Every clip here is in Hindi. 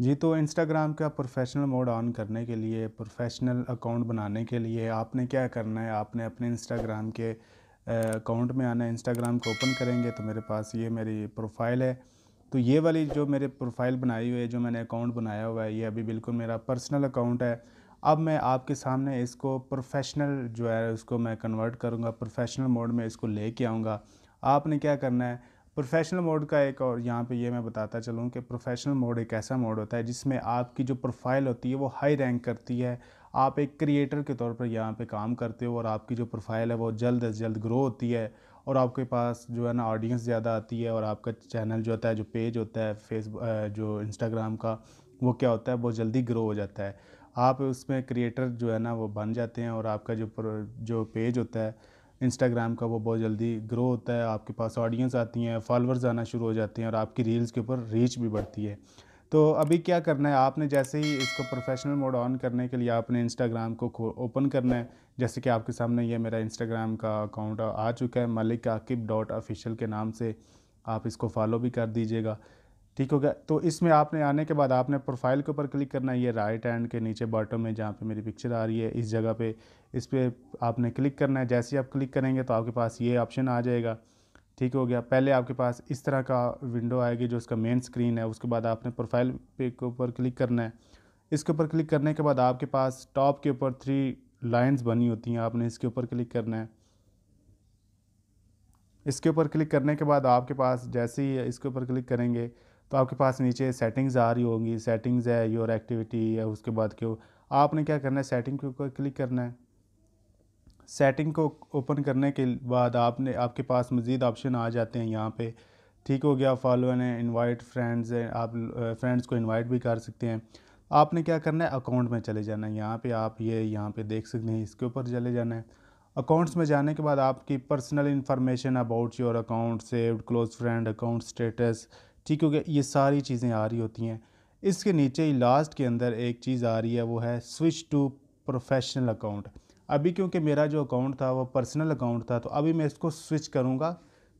जी तो इंस्टाग्राम का प्रोफेशनल मोड ऑन करने के लिए प्रोफेशनल अकाउंट बनाने के लिए आपने क्या करना है आपने अपने इंस्टाग्राम के अकाउंट में आना है इंस्टाग्राम को ओपन करेंगे तो मेरे पास ये मेरी प्रोफाइल है तो ये वाली जो मेरे प्रोफाइल बनाई हुई है जो मैंने अकाउंट बनाया हुआ है ये अभी बिल्कुल मेरा पर्सनल अकाउंट है अब मैं आपके सामने इसको प्रोफेशनल जो है उसको मैं कन्वर्ट करूँगा प्रोफेशनल मोड में इसको ले के आऊँगा आपने क्या करना है प्रोफेशनल मोड का एक और यहाँ पे ये मैं बताता चलूँ कि प्रोफेशनल मोड एक ऐसा मोड होता है जिसमें आपकी जो प्रोफाइल होती है वो हाई रैंक करती है आप एक क्रिएटर के तौर पर यहाँ पे काम करते हो और आपकी जो प्रोफाइल है वो जल्द अज जल्द ग्रो होती है और आपके पास जो है ना ऑडियंस ज़्यादा आती है और आपका चैनल जो होता है जो पेज होता है फेसबुक जो इंस्टाग्राम का वो क्या होता है बहुत जल्दी ग्रो हो जाता है आप उसमें क्रिएटर जो है ना वो बन जाते हैं और आपका जो जो पेज होता है इंस्टाग्राम का वो बहुत जल्दी ग्रो होता है आपके पास ऑडियंस आती हैं फॉलोअर्स आना शुरू हो जाते हैं और आपकी रील्स के ऊपर रीच भी बढ़ती है तो अभी क्या करना है आपने जैसे ही इसको प्रोफेशनल मोड ऑन करने के लिए आपने इंस्टाग्राम को ओपन करना है जैसे कि आपके सामने ये मेरा इंस्टाग्राम का अकाउंट आ चुका है मलिक आकिब डॉट ऑफिशियल के नाम से आप इसको फॉलो भी कर दीजिएगा ठीक हो गया तो इसमें आपने आने के बाद आपने प्रोफाइल के ऊपर क्लिक करना है ये राइट हैंड के नीचे बॉटम में जहाँ पे मेरी पिक्चर आ रही है इस जगह पे इस पर आपने क्लिक करना है जैसे ही आप क्लिक करेंगे तो आपके पास ये ऑप्शन आ जाएगा ठीक हो गया पहले आपके पास इस तरह का विंडो आएगी जो उसका मेन स्क्रीन है उसके बाद आपने प्रोफाइल पे के ऊपर क्लिक करना है इसके ऊपर क्लिक करने के बाद आपके पास टॉप के ऊपर थ्री लाइन्स बनी होती हैं आपने इसके ऊपर क्लिक करना है इसके ऊपर क्लिक करने के बाद आपके पास जैसे ही इसके ऊपर क्लिक करेंगे तो आपके पास नीचे सेटिंग्स आ रही होंगी सेटिंग्स है योर एक्टिविटी है उसके बाद क्यों आपने क्या करना है सेटिंग के ऊपर क्लिक करना है सेटिंग को ओपन करने के बाद आपने आपके पास मज़ीद ऑप्शन आ जाते हैं यहाँ पे ठीक हो गया फॉलो एन इनवाइट फ्रेंड्स हैं आप फ्रेंड्स को इनवाइट भी कर सकते हैं आपने क्या करना है अकाउंट में चले जाना है यहाँ पे आप ये यहाँ पे देख सकते हैं इसके ऊपर चले जाना है अकाउंट्स में जाने के बाद आपकी personal information about your account saved close friend account status ठीक हो गया ये सारी चीज़ें आ रही होती हैं इसके नीचे ही लास्ट के अंदर एक चीज़ आ रही है वो है स्विच टू प्रोफेशनल अकाउंट अभी क्योंकि मेरा जो अकाउंट था वो पर्सनल अकाउंट था तो अभी मैं इसको स्विच करूँगा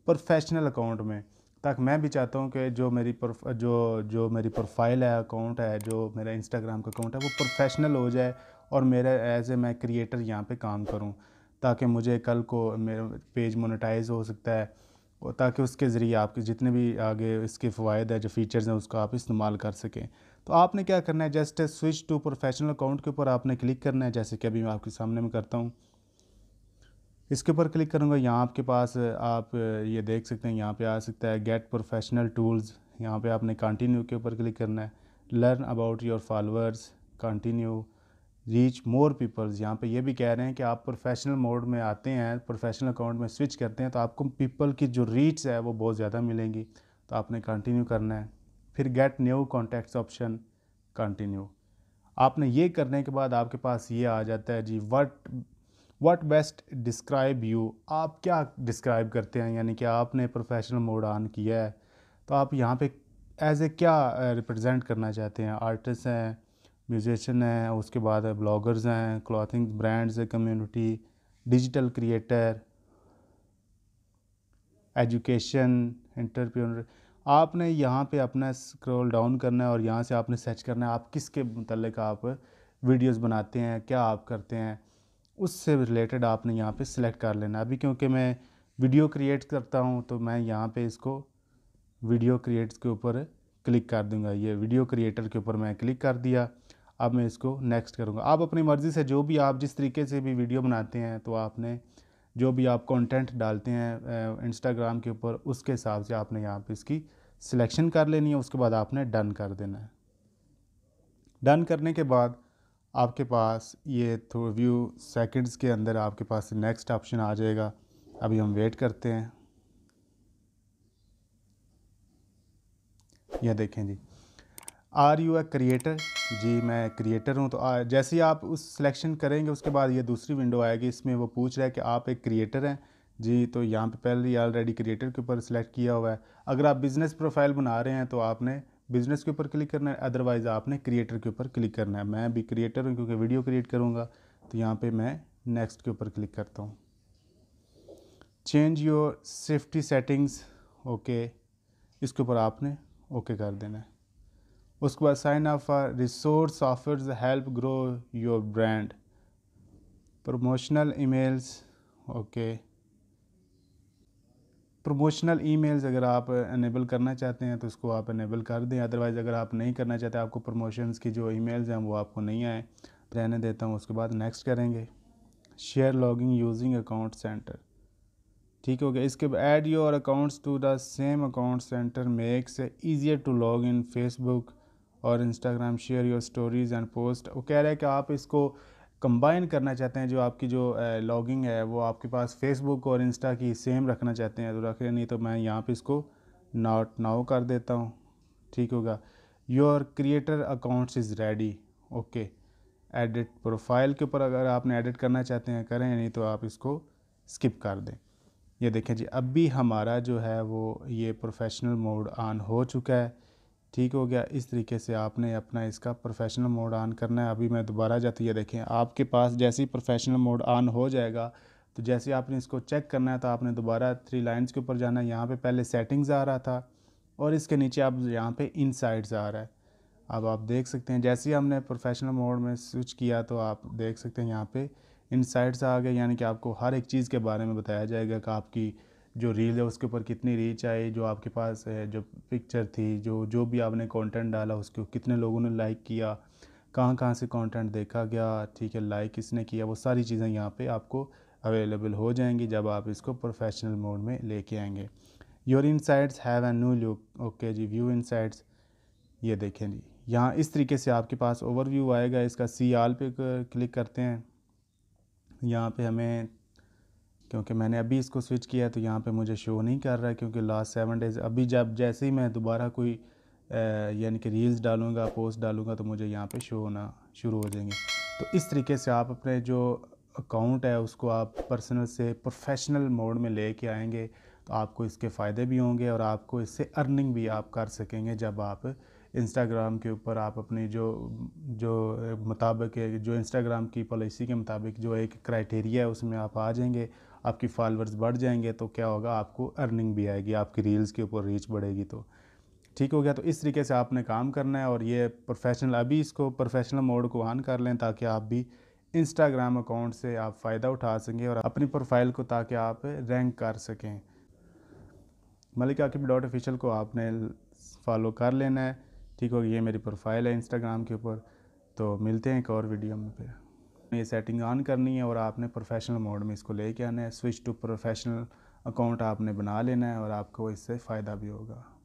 प्रोफेशनल अकाउंट में ताकि मैं भी चाहता हूँ कि जो मेरी जो जो मेरी प्रोफाइल है अकाउंट है जो मेरा इंस्टाग्राम का अकाउंट है वो प्रोफेशनल हो जाए और मेरा एज ए मैं क्रिएटर यहाँ पे काम करूँ ताकि मुझे कल को मेरा पेज मोनेटाइज हो सकता है को ताकि उसके ज़रिए आपके जितने भी आगे इसके फ़वाद हैं जो फीचर्स हैं उसका आप इस्तेमाल कर सकें तो आपने क्या करना है just switch to professional account के ऊपर आपने क्लिक करना है जैसे कि अभी मैं आपके सामने में करता हूँ इसके ऊपर क्लिक करूँगा यहाँ आपके पास आप ये देख सकते हैं यहाँ पर आ सकता है गेट प्रोफेशनल टूल्स यहाँ पर आपने कंटिन्यू के ऊपर क्लिक करना है learn about your followers continue reach more peoples यहाँ पे ये भी कह रहे हैं कि आप प्रोफेशनल मोड में आते हैं प्रोफेशनल अकाउंट में स्विच करते हैं तो आपको पीपल की जो रीच है वो बहुत ज़्यादा मिलेंगी तो आपने कंटिन्यू करना है फिर get new contacts option continue आपने ये करने के बाद आपके पास ये आ जाता है जी what what best describe you आप क्या डिस्क्राइब करते हैं यानी कि आपने प्रोफेशनल मोड ऑन किया है तो आप यहाँ पे एज ए क्या रिप्रेजेंट uh, करना चाहते हैं आर्टिस्ट हैं म्यूजिशन हैं उसके बाद ब्लॉगर्स हैं क्लॉथिंग ब्रांड्स है community digital creator education entrepreneur आपने यहाँ पे अपना स्क्रॉल डाउन करना है और यहाँ से आपने सर्च करना है आप किसके मतलब आप वीडियोस बनाते हैं क्या आप करते हैं उससे रिलेटेड आपने यहाँ पे सिलेक्ट कर लेना अभी क्योंकि मैं वीडियो क्रिएट करता हूँ तो मैं यहाँ पे इसको वीडियो क्रिएट्स के ऊपर क्लिक कर दूंगा ये वीडियो क्रिएटर के ऊपर मैं क्लिक कर दिया अब मैं इसको नेक्स्ट करूँगा आप अपनी मर्ज़ी से जो भी आप जिस तरीके से भी वीडियो बनाते हैं तो आपने जो भी आप कंटेंट डालते हैं इंस्टाग्राम के ऊपर उसके हिसाब से आपने यहाँ पे इसकी सिलेक्शन कर लेनी है उसके बाद आपने डन कर देना है डन करने के बाद आपके पास ये व्यू तो सेकंड्स के अंदर आपके पास नेक्स्ट ऑप्शन आ जाएगा अभी हम वेट करते हैं यह देखें जी आर यू ए क्रिएटर जी मैं क्रिएटर हूँ तो जैसे ही आप उस सिलेक्शन करेंगे उसके बाद ये दूसरी विंडो आएगी इसमें वो पूछ रहा है कि आप एक क्रिएटर हैं जी तो यहाँ पे पहले ही ऑलरेडी क्रिएटर के ऊपर सिलेक्ट किया हुआ है अगर आप बिज़नेस प्रोफाइल बना रहे हैं तो आपने बिज़नेस के ऊपर क्लिक करना है अदरवाइज़ आपने क्रिएटर के ऊपर क्लिक करना है मैं भी क्रिएटर हूँ क्योंकि वीडियो क्रिएट करूँगा तो यहाँ पर मैं नेक्स्ट के ऊपर क्लिक करता हूँ change your safety settings okay इसके ऊपर आपने ओके okay कर देना है उसके बाद sign up for resource offers help grow your brand promotional emails okay promotional emails अगर आप इनेबल करना चाहते हैं तो उसको आप इनेबल कर दें अदरवाइज़ अगर आप नहीं करना चाहते आपको प्रमोशंस की जो ईमेल्स हैं वो आपको नहीं आए रहने देता हूँ उसके बाद नेक्स्ट करेंगे share logging using account center ठीक हो गया इसके बाद add your accounts to the same account center makes easier to log in Facebook और Instagram share your stories and post वो कह रहा है कि आप इसको कंबाइन करना चाहते हैं जो आपकी जो लॉगिंग है वो आपके पास फेसबुक और इंस्टा की सेम रखना चाहते हैं तो रख नहीं तो मैं यहाँ पे इसको नॉट नाउ कर देता हूँ ठीक होगा your creator accounts is ready okay edit profile के ऊपर अगर आपने एडिट करना चाहते हैं करें नहीं तो आप इसको स्किप कर दें ये देखें जी अब भी हमारा जो है वो ये प्रोफेशनल मोड ऑन हो चुका है ठीक हो गया इस तरीके से आपने अपना इसका प्रोफेशनल मोड ऑन करना है अभी मैं दोबारा जाती है देखें आपके पास जैसे ही प्रोफेशनल मोड ऑन हो जाएगा तो जैसे आपने इसको चेक करना है तो आपने दोबारा थ्री लाइंस के ऊपर जाना है यहाँ पे पहले सेटिंग्स आ रहा था और इसके नीचे आप यहाँ पे इनसाइड्स आ रहा है अब आप देख सकते हैं जैसे ही हमने प्रोफेशनल मोड में स्विच किया तो आप देख सकते हैं यहाँ पे इनसाइड्स आ गए यानी कि आपको हर एक चीज़ के बारे में बताया जाएगा कि आपकी जो रील है उसके ऊपर कितनी रीच आई जो आपके पास है जो पिक्चर थी जो जो भी आपने कंटेंट डाला उसको कितने लोगों ने लाइक किया कहाँ कहाँ से कंटेंट देखा गया ठीक है लाइक किसने किया वो सारी चीज़ें यहाँ पे आपको अवेलेबल हो जाएंगी जब आप इसको प्रोफेशनल मोड में लेके आएंगे your insights have an new look okay जी व्यू इनसाइट्स ये देखें जी यहाँ इस तरीके से आपके पास ओवरव्यू आएगा इसका सी आल पे क्लिक करते हैं यहाँ पे हमें क्योंकि मैंने अभी इसको स्विच किया तो यहाँ पे मुझे शो नहीं कर रहा है क्योंकि लास्ट सेवन डेज़ अभी जब जैसे ही मैं दोबारा कोई यानी कि रील्स डालूँगा पोस्ट डालूँगा तो मुझे यहाँ पे शो होना शुरू हो जाएंगे तो इस तरीके से आप अपने जो अकाउंट है उसको आप पर्सनल से प्रोफेशनल मोड में ले कर तो आपको इसके फ़ायदे भी होंगे और आपको इससे अर्निंग भी आप कर सकेंगे जब आप इंस्टाग्राम के ऊपर आप अपनी जो जो मुताबिक जो इंस्टाग्राम की पॉलिसी के मुताबिक जो एक क्राइटेरिया है उसमें आप आ जाएंगे आपकी फॉलोअर्स बढ़ जाएंगे तो क्या होगा आपको अर्निंग भी आएगी आपकी रील्स के ऊपर रीच बढ़ेगी तो ठीक हो गया तो इस तरीके से आपने काम करना है और ये प्रोफेशनल अभी इसको प्रोफेशनल मोड को ऑन कर लें ताकि आप भी इंस्टाग्राम अकाउंट से आप फ़ायदा उठा सकें और अपनी प्रोफाइल को ताकि आप रैंक कर सकें मलिक आकिब डॉट ऑफिशियल को आपने फॉलो कर लेना है ठीक हो गया ये मेरी प्रोफाइल है इंस्टाग्राम के ऊपर तो मिलते हैं एक और वीडियो में फिर ये सेटिंग ऑन करनी है और आपने प्रोफेशनल मोड में इसको लेके आना है स्विच टू प्रोफेशनल अकाउंट आपने बना लेना है और आपको इससे फ़ायदा भी होगा